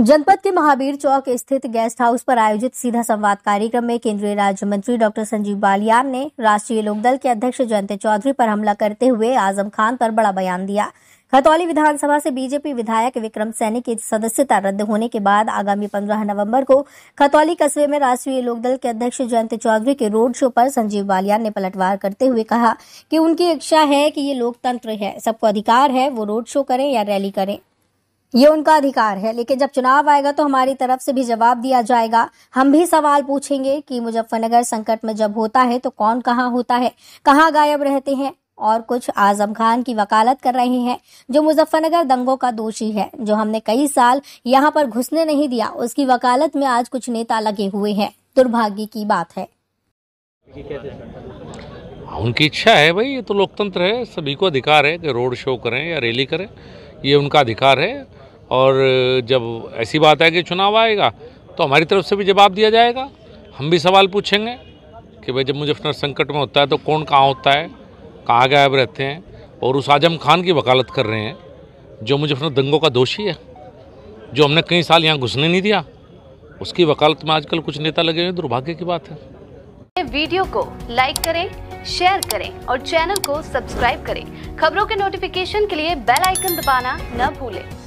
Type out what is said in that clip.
जनपद के महावीर चौक स्थित गेस्ट हाउस पर आयोजित सीधा संवाद कार्यक्रम में केंद्रीय राज्य मंत्री डॉक्टर संजीव बालियान ने राष्ट्रीय लोकदल के अध्यक्ष जयंत चौधरी पर हमला करते हुए आजम खान पर बड़ा बयान दिया खतौली विधानसभा से बीजेपी विधायक विक्रम सैनी की सदस्यता रद्द होने के बाद आगामी 15 नवंबर को खतौली कस्बे में राष्ट्रीय लोकदल के अध्यक्ष जयंत चौधरी के रोड शो पर संजीव बालियान ने पलटवार करते हुए कहा कि उनकी इच्छा है कि ये लोकतंत्र है सबको अधिकार है वो रोड शो करें या रैली करें ये उनका अधिकार है लेकिन जब चुनाव आएगा तो हमारी तरफ से भी जवाब दिया जाएगा हम भी सवाल पूछेंगे कि मुजफ्फरनगर संकट में जब होता है तो कौन कहाँ होता है कहाँ गायब रहते हैं और कुछ आजम खान की वकालत कर रहे हैं जो मुजफ्फरनगर दंगों का दोषी है जो हमने कई साल यहाँ पर घुसने नहीं दिया उसकी वकालत में आज कुछ नेता लगे हुए हैं दुर्भाग्य की बात है हाँ, उनकी इच्छा है भाई ये तो लोकतंत्र है सभी को अधिकार है कि रोड शो करें या रैली करें ये उनका अधिकार है और जब ऐसी बात है कि चुनाव आएगा तो हमारी तरफ से भी जवाब दिया जाएगा हम भी सवाल पूछेंगे कि भाई जब मुजफ्फरनगर संकट में होता है तो कौन कहाँ होता है कहाँ गायब रहते हैं और उस आजम खान की वकालत कर रहे हैं जो मुजफ्फरनगर दंगों का दोषी है जो हमने कई साल यहाँ घुसने नहीं दिया उसकी वकालत में आजकल कुछ नेता लगे हुए दुर्भाग्य की बात है वीडियो को लाइक करें शेयर करें और चैनल को सब्सक्राइब करें खबरों के नोटिफिकेशन के लिए बेल आइकन दबाना न भूलें